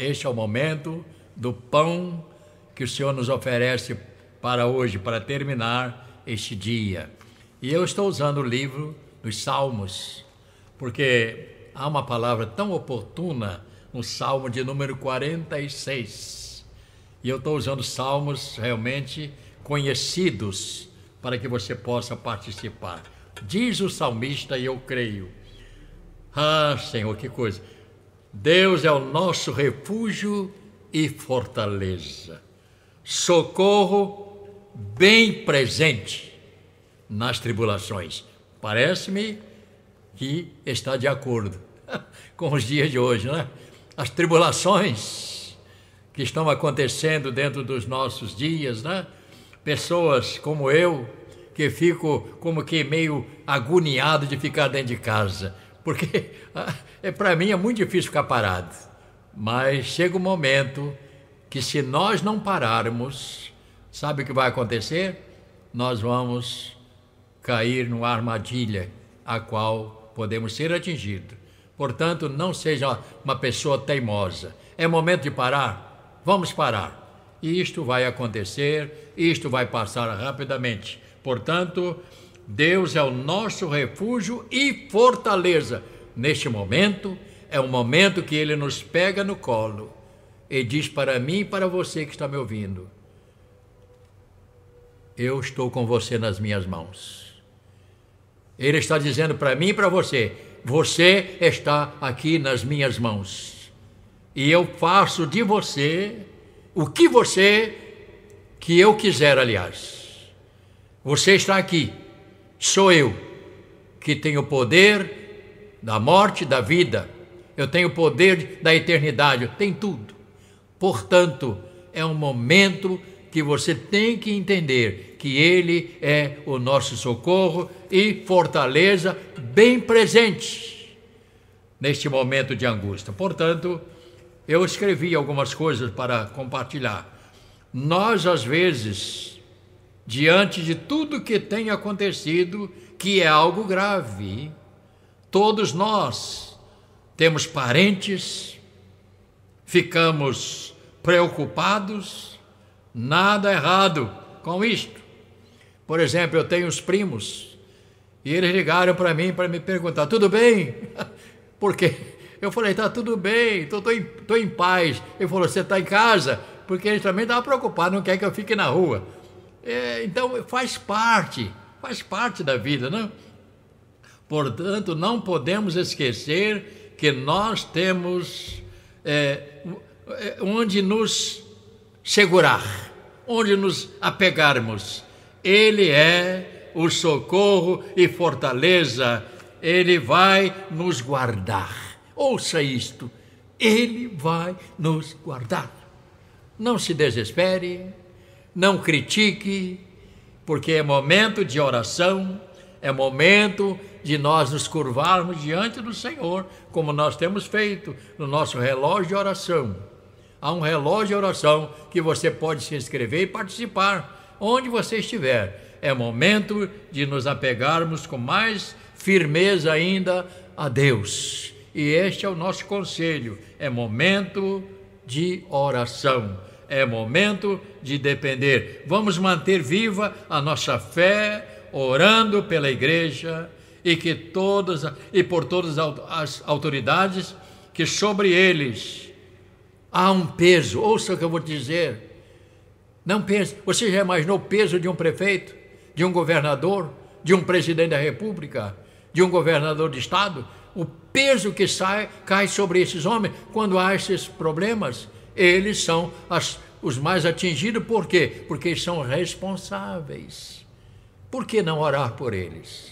Este é o momento do pão que o Senhor nos oferece para hoje, para terminar este dia. E eu estou usando o livro dos Salmos, porque há uma palavra tão oportuna no Salmo de número 46. E eu estou usando salmos realmente conhecidos para que você possa participar. Diz o salmista, e eu creio. Ah, Senhor, que coisa! Deus é o nosso refúgio e fortaleza, socorro bem presente nas tribulações. Parece-me que está de acordo com os dias de hoje, né? As tribulações que estão acontecendo dentro dos nossos dias, né? Pessoas como eu que fico como que meio agoniado de ficar dentro de casa porque é, para mim é muito difícil ficar parado. Mas chega um momento que se nós não pararmos, sabe o que vai acontecer? Nós vamos cair numa armadilha a qual podemos ser atingidos. Portanto, não seja uma pessoa teimosa. É momento de parar? Vamos parar. Isto vai acontecer, isto vai passar rapidamente. Portanto, Deus é o nosso refúgio e fortaleza. Neste momento, é o momento que ele nos pega no colo e diz para mim e para você que está me ouvindo: Eu estou com você nas minhas mãos. Ele está dizendo para mim e para você: Você está aqui nas minhas mãos. E eu faço de você o que você, que eu quiser, aliás. Você está aqui sou eu que tenho o poder da morte, da vida. Eu tenho o poder da eternidade, eu tenho tudo. Portanto, é um momento que você tem que entender que Ele é o nosso socorro e fortaleza bem presente neste momento de angústia. Portanto, eu escrevi algumas coisas para compartilhar. Nós, às vezes, diante de tudo que tem acontecido, que é algo grave. Todos nós temos parentes, ficamos preocupados, nada errado com isto. Por exemplo, eu tenho os primos e eles ligaram para mim para me perguntar: tudo bem? Porque eu falei: está tudo bem, tô, tô, em, tô em paz. Ele falou: você está em casa? Porque eles também estavam preocupados, não quer que eu fique na rua. É, então faz parte, faz parte da vida, não? Né? Portanto, não podemos esquecer que nós temos é, é, onde nos segurar, onde nos apegarmos. Ele é o socorro e fortaleza, ele vai nos guardar. Ouça isto, ele vai nos guardar. Não se desespere, não critique, porque é momento de oração, é momento de nós nos curvarmos diante do Senhor, como nós temos feito no nosso relógio de oração. Há um relógio de oração que você pode se inscrever e participar, onde você estiver. É momento de nos apegarmos com mais firmeza ainda a Deus. E este é o nosso conselho: é momento de oração é momento de depender. Vamos manter viva a nossa fé, orando pela igreja e que todas e por todas as autoridades que sobre eles há um peso. Ouça o que eu vou te dizer. Não pense, você já imaginou o peso de um prefeito, de um governador, de um presidente da república, de um governador de estado? O peso que sai, cai sobre esses homens quando há esses problemas. Eles são as, os mais atingidos, por quê? Porque são responsáveis. Por que não orar por eles?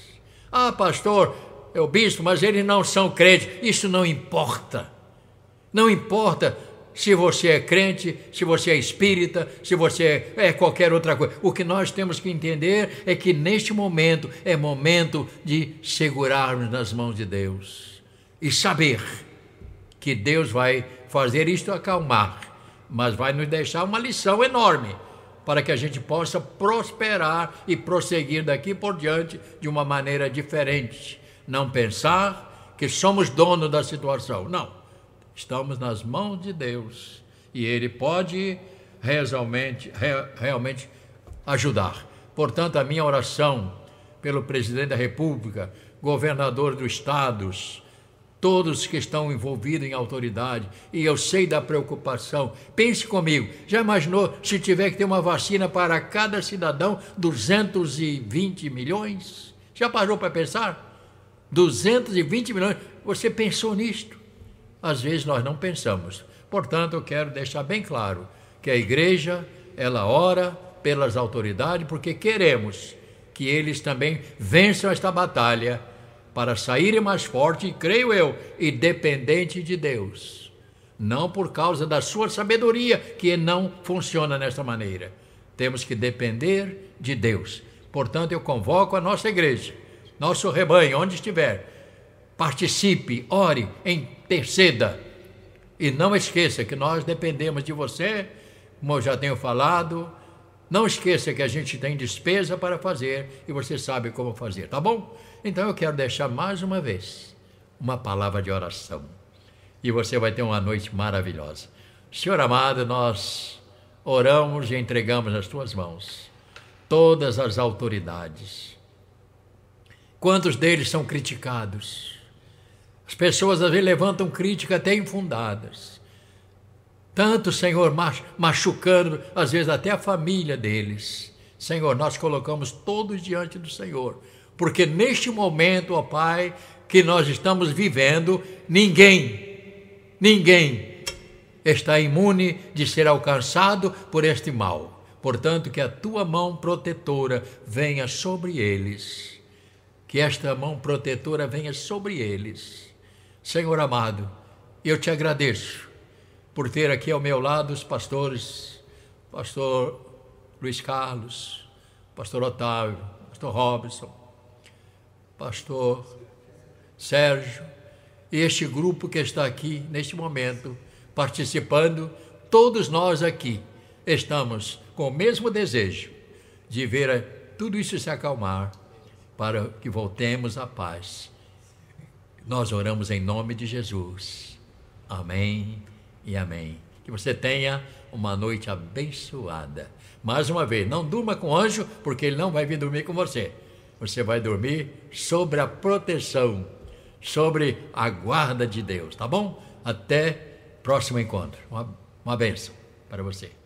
Ah, pastor, é o bispo, mas eles não são crentes. Isso não importa. Não importa se você é crente, se você é espírita, se você é, é qualquer outra coisa. O que nós temos que entender é que neste momento é momento de segurarmos nas mãos de Deus e saber que Deus vai fazer isto acalmar mas vai nos deixar uma lição enorme para que a gente possa prosperar e prosseguir daqui por diante de uma maneira diferente. Não pensar que somos dono da situação. Não. Estamos nas mãos de Deus e Ele pode realmente, realmente ajudar. Portanto, a minha oração pelo presidente da República, governador dos estados, todos que estão envolvidos em autoridade, e eu sei da preocupação. Pense comigo, já imaginou se tiver que ter uma vacina para cada cidadão, 220 milhões? Já parou para pensar? 220 milhões. Você pensou nisto? Às vezes nós não pensamos. Portanto, eu quero deixar bem claro que a igreja, ela ora pelas autoridades porque queremos que eles também vençam esta batalha para sair mais forte, creio eu, e dependente de Deus. Não por causa da sua sabedoria, que não funciona nesta maneira. Temos que depender de Deus. Portanto, eu convoco a nossa igreja, nosso rebanho, onde estiver. Participe, ore, interceda. E não esqueça que nós dependemos de você, como eu já tenho falado não esqueça que a gente tem despesa para fazer e você sabe como fazer, tá bom? Então eu quero deixar mais uma vez uma palavra de oração. E você vai ter uma noite maravilhosa. Senhor amado, nós oramos e entregamos nas tuas mãos todas as autoridades. Quantos deles são criticados? As pessoas às vezes levantam críticas até infundadas. Tanto, Senhor, machucando, às vezes até a família deles. Senhor, nós colocamos todos diante do Senhor, porque neste momento, ó Pai, que nós estamos vivendo, ninguém, ninguém está imune de ser alcançado por este mal. Portanto, que a tua mão protetora venha sobre eles. Que esta mão protetora venha sobre eles. Senhor amado, eu te agradeço por ter aqui ao meu lado os pastores, pastor Luiz Carlos, pastor Otávio, pastor Robson, pastor Sérgio, e este grupo que está aqui neste momento participando, todos nós aqui estamos com o mesmo desejo de ver tudo isso se acalmar para que voltemos à paz. Nós oramos em nome de Jesus. Amém e amém. Que você tenha uma noite abençoada. Mais uma vez, não durma com o anjo, porque ele não vai vir dormir com você. Você vai dormir sobre a proteção, sobre a guarda de Deus, tá bom? Até próximo encontro. Uma, uma benção para você.